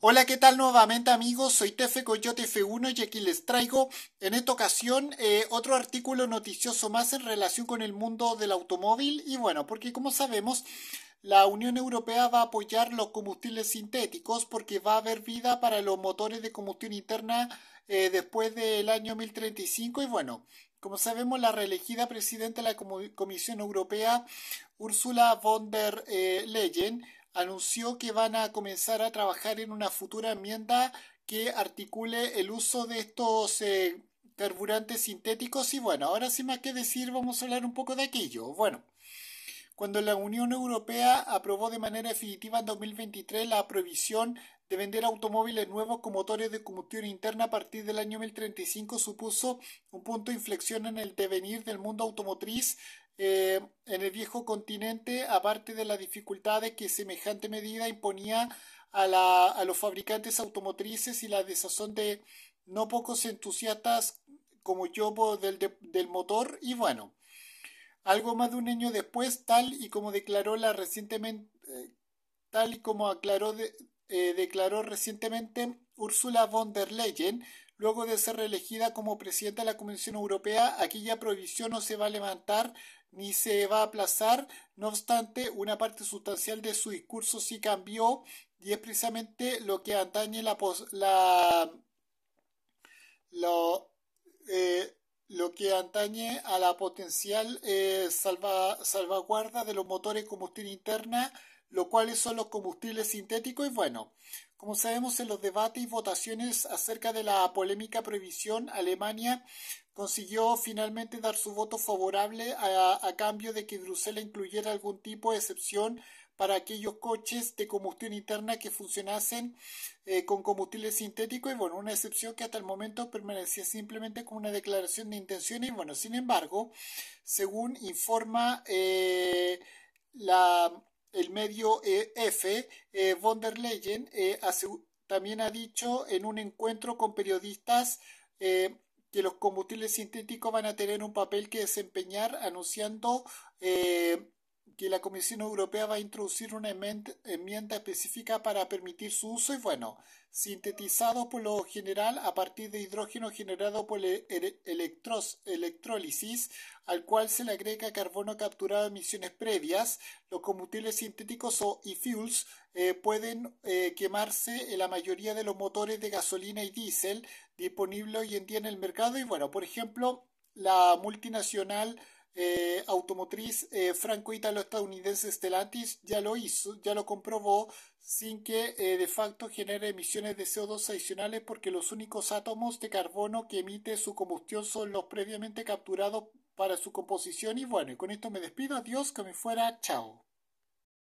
Hola, ¿qué tal nuevamente amigos? Soy Tefe Coyote F1 y aquí les traigo en esta ocasión eh, otro artículo noticioso más en relación con el mundo del automóvil y bueno, porque como sabemos, la Unión Europea va a apoyar los combustibles sintéticos porque va a haber vida para los motores de combustión interna eh, después del año 1035 y bueno, como sabemos, la reelegida presidenta de la Comisión Europea, Ursula von der eh, Leyen, anunció que van a comenzar a trabajar en una futura enmienda que articule el uso de estos eh, carburantes sintéticos y bueno, ahora sin más que decir vamos a hablar un poco de aquello. Bueno, cuando la Unión Europea aprobó de manera definitiva en 2023 la prohibición de vender automóviles nuevos con motores de combustión interna a partir del año 2035 supuso un punto de inflexión en el devenir del mundo automotriz eh, en el viejo continente, aparte de las dificultades que semejante medida imponía a, los fabricantes automotrices y la desazón de no pocos entusiastas como yo del, motor y bueno, algo más de un año después, tal y como declaró la recientemente, eh, tal y como aclaró eh, declaró recientemente Ursula von der Leyen, Luego de ser reelegida como presidenta de la Comisión Europea, aquella prohibición no se va a levantar ni se va a aplazar. No obstante, una parte sustancial de su discurso sí cambió y es precisamente lo que atañe la... la lo, eh, lo que atañe a la potencial eh, salvaguarda de los motores combustible interna, lo cual son los combustibles sintéticos. Y bueno, como sabemos en los debates y votaciones acerca de la polémica prohibición, Alemania consiguió finalmente dar su voto favorable a, cambio de que Bruselas incluyera algún tipo de excepción para aquellos coches de combustión interna que funcionasen eh, con combustible sintético y bueno, una excepción que hasta el momento permanecía simplemente como una declaración de intenciones y bueno, sin embargo, según informa eh, la, el medio e F eh, von der Leyen eh, también ha dicho en un encuentro con periodistas que los combustibles sintéticos van a tener un papel que desempeñar anunciando eh, que la Comisión Europea va a introducir una enmienda específica para permitir su uso y bueno, sintetizado por lo general a partir de hidrógeno generado por el e-, electrólisis, al cual se le agrega carbono capturado de emisiones previas. Los combustibles sintéticos o e-fuels eh, pueden eh, quemarse en la mayoría de los motores de gasolina y diésel disponibles hoy en día en el mercado y bueno, por ejemplo, la multinacional eh, automotriz eh, franco estadounidense Stellantis ya lo hizo, ya lo comprobó, sin que eh, de facto genere emisiones de CO2 adicionales porque los únicos átomos de carbono que emite su combustión son los previamente capturados para su composición. Y bueno, y con esto me despido. Adiós, que me fuera. Chao.